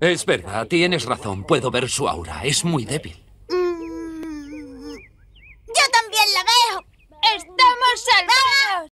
Es verdad, tienes razón. Puedo ver su aura. Es muy débil.